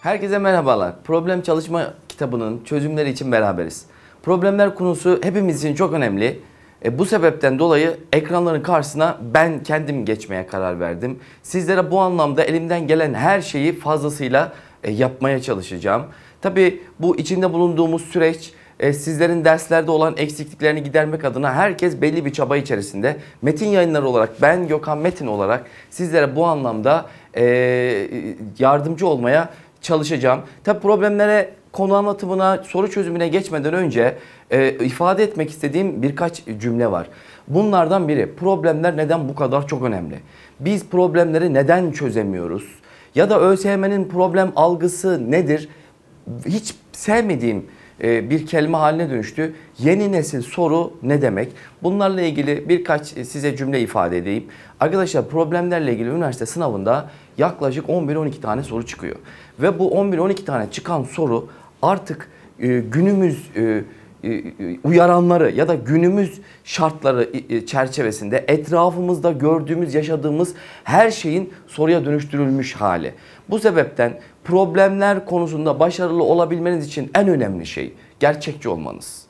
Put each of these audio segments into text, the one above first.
Herkese merhabalar. Problem çalışma kitabının çözümleri için beraberiz. Problemler konusu hepimiz için çok önemli. E, bu sebepten dolayı ekranların karşısına ben kendim geçmeye karar verdim. Sizlere bu anlamda elimden gelen her şeyi fazlasıyla e, yapmaya çalışacağım. Tabi bu içinde bulunduğumuz süreç e, sizlerin derslerde olan eksikliklerini gidermek adına herkes belli bir çaba içerisinde. Metin yayınları olarak ben Gökhan Metin olarak sizlere bu anlamda e, yardımcı olmaya çalışacağım. Tabi problemlere, konu anlatımına, soru çözümüne geçmeden önce e, ifade etmek istediğim birkaç cümle var. Bunlardan biri problemler neden bu kadar çok önemli? Biz problemleri neden çözemiyoruz? Ya da ÖSYM'nin problem algısı nedir? Hiç sevmediğim e, bir kelime haline dönüştü. Yeni nesil soru ne demek? Bunlarla ilgili birkaç e, size cümle ifade edeyim. Arkadaşlar problemlerle ilgili üniversite sınavında yaklaşık 11-12 tane soru çıkıyor. Ve bu 11-12 tane çıkan soru artık e, günümüz e, uyaranları ya da günümüz şartları çerçevesinde etrafımızda gördüğümüz, yaşadığımız her şeyin soruya dönüştürülmüş hali. Bu sebepten problemler konusunda başarılı olabilmeniz için en önemli şey gerçekçi olmanız.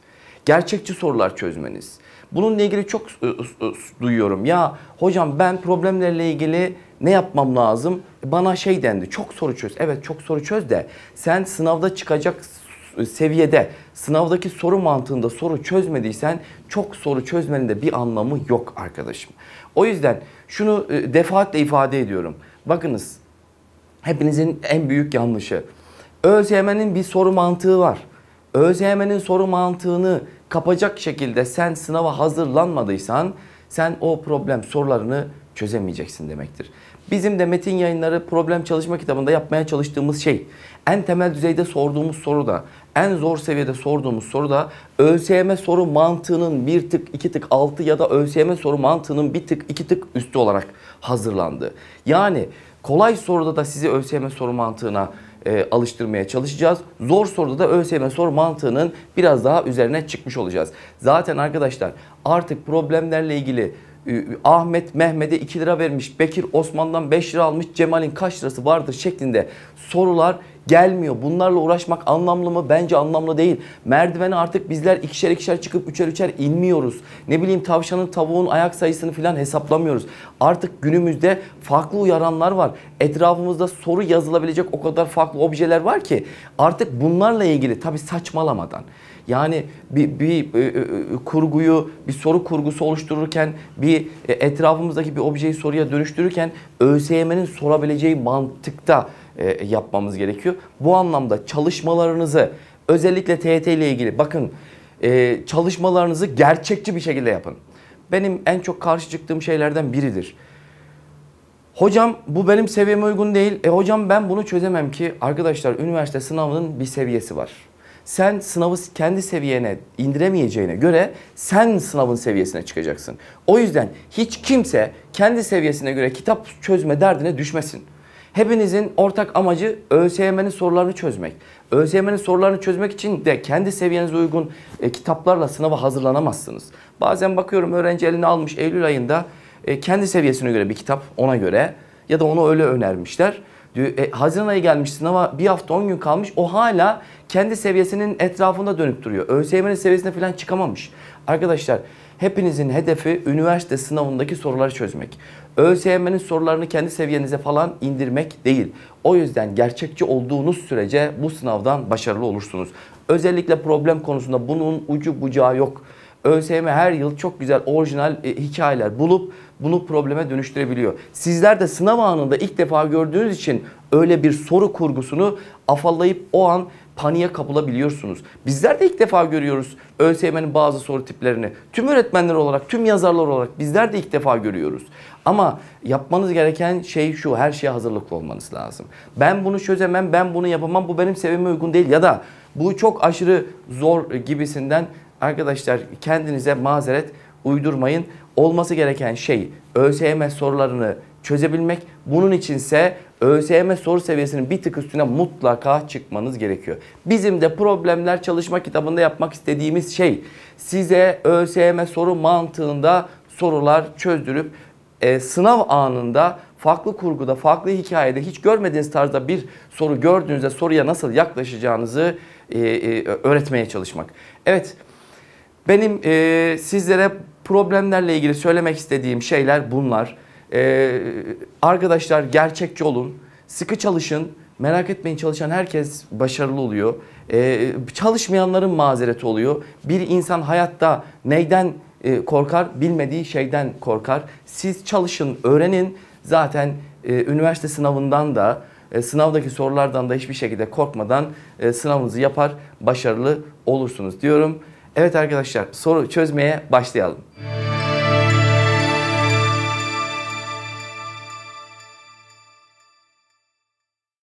Gerçekçi sorular çözmeniz. Bununla ilgili çok e, e, duyuyorum. Ya hocam ben problemlerle ilgili ne yapmam lazım? Bana şey dendi. Çok soru çöz. Evet çok soru çöz de sen sınavda çıkacak e, seviyede sınavdaki soru mantığında soru çözmediysen çok soru çözmenin de bir anlamı yok arkadaşım. O yüzden şunu e, defaatle ifade ediyorum. Bakınız hepinizin en büyük yanlışı. ÖSYM'nin bir soru mantığı var. ÖSYM'nin soru mantığını kapacak şekilde sen sınava hazırlanmadıysan sen o problem sorularını çözemeyeceksin demektir. Bizim de metin yayınları problem çalışma kitabında yapmaya çalıştığımız şey en temel düzeyde sorduğumuz soru da en zor seviyede sorduğumuz soru da ÖSYM soru mantığının bir tık iki tık altı ya da ÖSYM soru mantığının bir tık iki tık üstü olarak hazırlandı. Yani kolay soruda da sizi ÖSYM soru mantığına e, alıştırmaya çalışacağız. Zor soruda da ÖSYM soru mantığının biraz daha üzerine çıkmış olacağız. Zaten arkadaşlar artık problemlerle ilgili Ahmet Mehmet'e 2 lira vermiş, Bekir Osman'dan 5 lira almış, Cemal'in kaç lirası vardır şeklinde sorular gelmiyor. Bunlarla uğraşmak anlamlı mı? Bence anlamlı değil. Merdivene artık bizler ikişer ikişer çıkıp üçer üçer inmiyoruz. Ne bileyim tavşanın tavuğun ayak sayısını filan hesaplamıyoruz. Artık günümüzde farklı uyaranlar var. Etrafımızda soru yazılabilecek o kadar farklı objeler var ki artık bunlarla ilgili tabii saçmalamadan yani bir, bir, bir e, e, e, kurguyu, bir soru kurgusu oluştururken, bir etrafımızdaki bir objeyi soruya dönüştürürken ÖSYM'nin sorabileceği mantıkta e, yapmamız gerekiyor. Bu anlamda çalışmalarınızı özellikle TET ile ilgili bakın e, çalışmalarınızı gerçekçi bir şekilde yapın. Benim en çok karşı çıktığım şeylerden biridir. Hocam bu benim seviyeme uygun değil. E hocam ben bunu çözemem ki. Arkadaşlar üniversite sınavının bir seviyesi var sen sınavı kendi seviyene indiremeyeceğine göre sen sınavın seviyesine çıkacaksın. O yüzden hiç kimse kendi seviyesine göre kitap çözme derdine düşmesin. Hepinizin ortak amacı ÖSYM'nin sorularını çözmek. ÖSYM'nin sorularını çözmek için de kendi seviyenize uygun e, kitaplarla sınava hazırlanamazsınız. Bazen bakıyorum öğrenci eline almış Eylül ayında e, kendi seviyesine göre bir kitap ona göre ya da onu öyle önermişler. Diyor, e, Haziran ayı gelmiş ama bir hafta 10 gün kalmış. O hala kendi seviyesinin etrafında dönüp duruyor. ÖSYM'nin seviyesine falan çıkamamış. Arkadaşlar hepinizin hedefi üniversite sınavındaki soruları çözmek. ÖSYM'nin sorularını kendi seviyenize falan indirmek değil. O yüzden gerçekçi olduğunuz sürece bu sınavdan başarılı olursunuz. Özellikle problem konusunda bunun ucu bucağı yok. ÖSYM her yıl çok güzel orijinal e, hikayeler bulup bunu probleme dönüştürebiliyor. Sizler de sınav anında ilk defa gördüğünüz için öyle bir soru kurgusunu afallayıp o an paniğe kapılabiliyorsunuz. Bizler de ilk defa görüyoruz ÖSYM'nin bazı soru tiplerini. Tüm öğretmenler olarak, tüm yazarlar olarak bizler de ilk defa görüyoruz. Ama yapmanız gereken şey şu, her şeye hazırlıklı olmanız lazım. Ben bunu çözemem, ben bunu yapamam, bu benim sevime uygun değil ya da bu çok aşırı zor gibisinden arkadaşlar kendinize mazeret uydurmayın olması gereken şey ÖSYM sorularını çözebilmek. Bunun içinse ÖSYM soru seviyesinin bir tık üstüne mutlaka çıkmanız gerekiyor. Bizim de problemler çalışma kitabında yapmak istediğimiz şey size ÖSYM soru mantığında sorular çözdürüp e, sınav anında farklı kurguda, farklı hikayede hiç görmediğiniz tarzda bir soru gördüğünüzde soruya nasıl yaklaşacağınızı e, e, öğretmeye çalışmak. Evet benim e, sizlere Problemlerle ilgili söylemek istediğim şeyler bunlar. Ee, arkadaşlar gerçekçi olun, sıkı çalışın. Merak etmeyin çalışan herkes başarılı oluyor. Ee, çalışmayanların mazereti oluyor. Bir insan hayatta neyden e, korkar? Bilmediği şeyden korkar. Siz çalışın, öğrenin. Zaten e, üniversite sınavından da e, sınavdaki sorulardan da hiçbir şekilde korkmadan e, sınavınızı yapar, başarılı olursunuz diyorum. Evet arkadaşlar soru çözmeye başlayalım.